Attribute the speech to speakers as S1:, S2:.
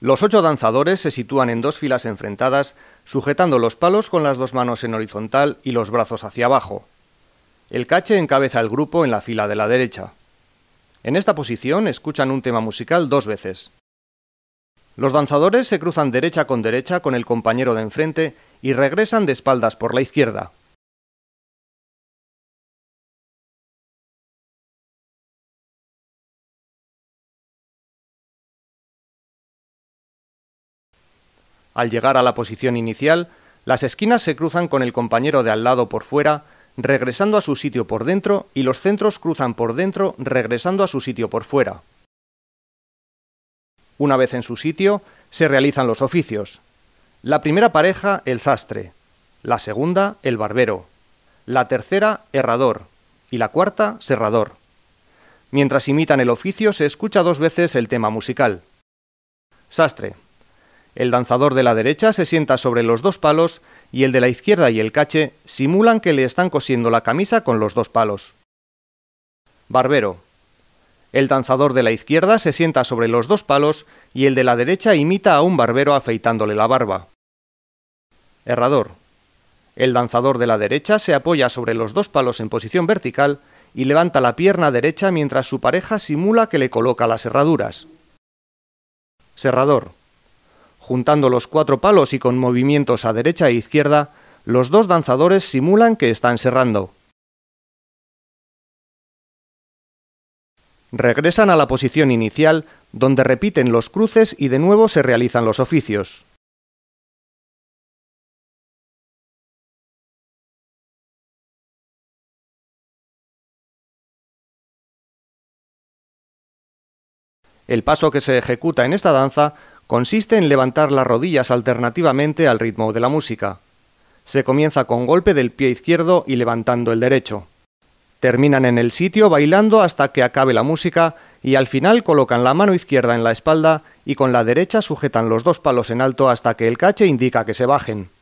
S1: Los ocho danzadores se sitúan en dos filas enfrentadas, sujetando los palos con las dos manos en horizontal y los brazos hacia abajo. El cache encabeza el grupo en la fila de la derecha. En esta posición escuchan un tema musical dos veces. Los danzadores se cruzan derecha con derecha con el compañero de enfrente y regresan
S2: de espaldas por la izquierda. Al llegar a la posición inicial, las esquinas
S1: se cruzan con el compañero de al lado por fuera, regresando a su sitio por dentro, y los centros cruzan por dentro, regresando a su sitio por fuera. Una vez en su sitio, se realizan los oficios. La primera pareja, el sastre. La segunda, el barbero. La tercera, herrador. Y la cuarta, serrador. Mientras imitan el oficio, se escucha dos veces el tema musical. Sastre. El danzador de la derecha se sienta sobre los dos palos y el de la izquierda y el cache simulan que le están cosiendo la camisa con los dos palos. Barbero. El danzador de la izquierda se sienta sobre los dos palos y el de la derecha imita a un barbero afeitándole la barba. Herrador. El danzador de la derecha se apoya sobre los dos palos en posición vertical y levanta la pierna derecha mientras su pareja simula que le coloca las herraduras. Serrador. Juntando los cuatro palos y con movimientos a derecha e izquierda, los dos danzadores simulan que están cerrando. Regresan a la posición inicial, donde repiten los cruces
S2: y de nuevo se realizan los oficios. El paso que se ejecuta en esta
S1: danza consiste en levantar las rodillas alternativamente al ritmo de la música. Se comienza con golpe del pie izquierdo y levantando el derecho. Terminan en el sitio bailando hasta que acabe la música y al final colocan la mano izquierda en la espalda y
S2: con la derecha sujetan los dos palos en alto hasta que el cache indica que se bajen.